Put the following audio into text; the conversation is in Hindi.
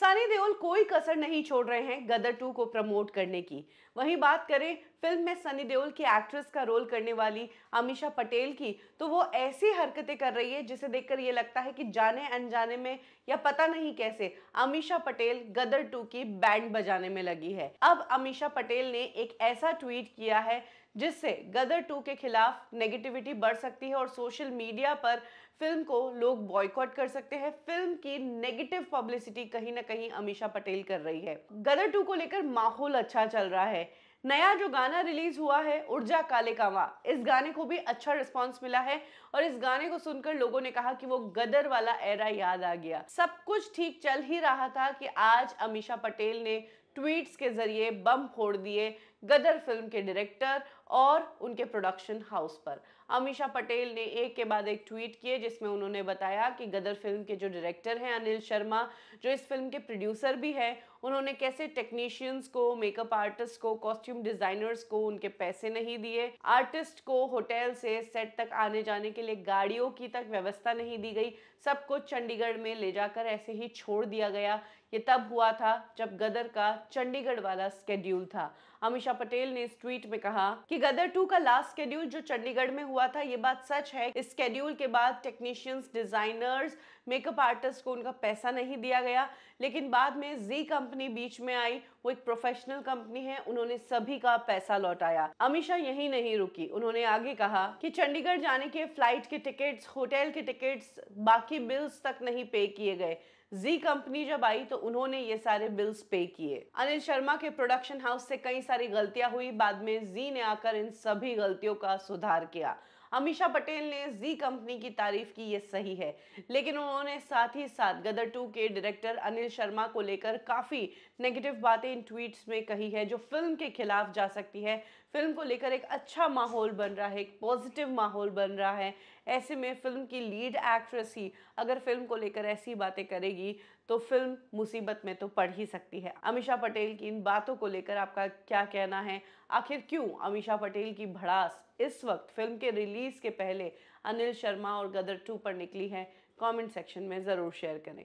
सनी देओल कोई कसर नहीं छोड़ रहे हैं गदर टू को प्रमोट करने की वहीं बात करें फिल्म में सनी देओल की एक्ट्रेस का रोल करने वाली अमीशा पटेल की तो वो ऐसी हरकतें कर रही है जिसे देखकर ये लगता है कि जाने अनजाने में या पता नहीं कैसे अमीषा पटेल गदर टू की बैंड बजाने में लगी है अब अमीशा पटेल ने एक ऐसा ट्वीट किया है जिससे गदर टू के खिलाफ नेगेटिविटी बढ़ सकती है और सोशल मीडिया पर फिल्म को लोग बॉयकॉट कर सकते हैं फिल्म की नेगेटिव पब्लिसिटी कहीं ना कहीं अमीशा पटेल कर रही है गदर टू को लेकर माहौल अच्छा चल रहा है नया जो गाना रिलीज हुआ है ऊर्जा काले कावा इस गाने को भी अच्छा रिस्पांस मिला है और इस गाने को सुनकर लोगों ने कहा कि वो गदर वाला एरा याद आ गया सब कुछ ठीक चल ही रहा था कि आज अमीशा पटेल ने ट्वीट्स के जरिए बम फोड़ दिए गदर फिल्म के डायरेक्टर और उनके प्रोडक्शन हाउस पर अमीशा पटेल ने एक के बाद एक ट्वीट किए जिसमें उन्होंने बताया कि गदर फिल्म के जो डायरेक्टर हैं अनिल शर्मा जो इस फिल्म के प्रोड्यूसर भी हैं उन्होंने कैसे टेक्नीशियंस को मेकअप आर्टिस्ट को कॉस्ट्यूम डिजाइनर्स को उनके पैसे नहीं दिए आर्टिस्ट को होटल से सेट तक आने जाने के लिए गाड़ियों की तक व्यवस्था नहीं दी गई सब कुछ चंडीगढ़ में ले जाकर ऐसे ही छोड़ दिया गया ये तब हुआ था जब गदर का चंडीगढ़ वाला स्केड्यूल था अमीशा पटेल ने इस ट्वीट में कहा कि गदर टू का लास्ट स्केड्यूल जो चंडीगढ़ में हुआ था ये बात सच है इस स्केड्यूल के बाद टेक्नीशियंस डिजाइनर्स मेकअप आर्टिस्ट को उनका पैसा नहीं दिया गया लेकिन बाद में जी कंपनी बीच में आई वो एक प्रोफेशनल कंपनी है उन्होंने सभी का पैसा लौटाया अमीशा यही नहीं रुकी उन्होंने आगे कहा कि चंडीगढ़ जाने के फ्लाइट के टिकट्स होटल के टिकट्स बाकी बिल्स तक नहीं पे किए गए जी कंपनी जब आई तो उन्होंने ये सारे बिल्स पे किए अनिल शर्मा के प्रोडक्शन हाउस से कई सारी गलतियां हुई बाद में जी ने आकर इन सभी गलतियों का सुधार किया अमीशा पटेल ने जी कंपनी की तारीफ की ये सही है लेकिन उन्होंने साथ ही साथ गदर टू के डायरेक्टर अनिल शर्मा को लेकर काफ़ी नेगेटिव बातें इन ट्वीट्स में कही है जो फिल्म के खिलाफ जा सकती है फिल्म को लेकर एक अच्छा माहौल बन रहा है एक पॉजिटिव माहौल बन रहा है ऐसे में फिल्म की लीड एक्ट्रेस ही अगर फिल्म को लेकर ऐसी बातें करेगी तो फिल्म मुसीबत में तो पड़ ही सकती है अमीषा पटेल की इन बातों को लेकर आपका क्या कहना है आखिर क्यों अमीषा पटेल की भड़ास इस वक्त फिल्म के रिलीज के पहले अनिल शर्मा और गदर टू पर निकली है कमेंट सेक्शन में ज़रूर शेयर करें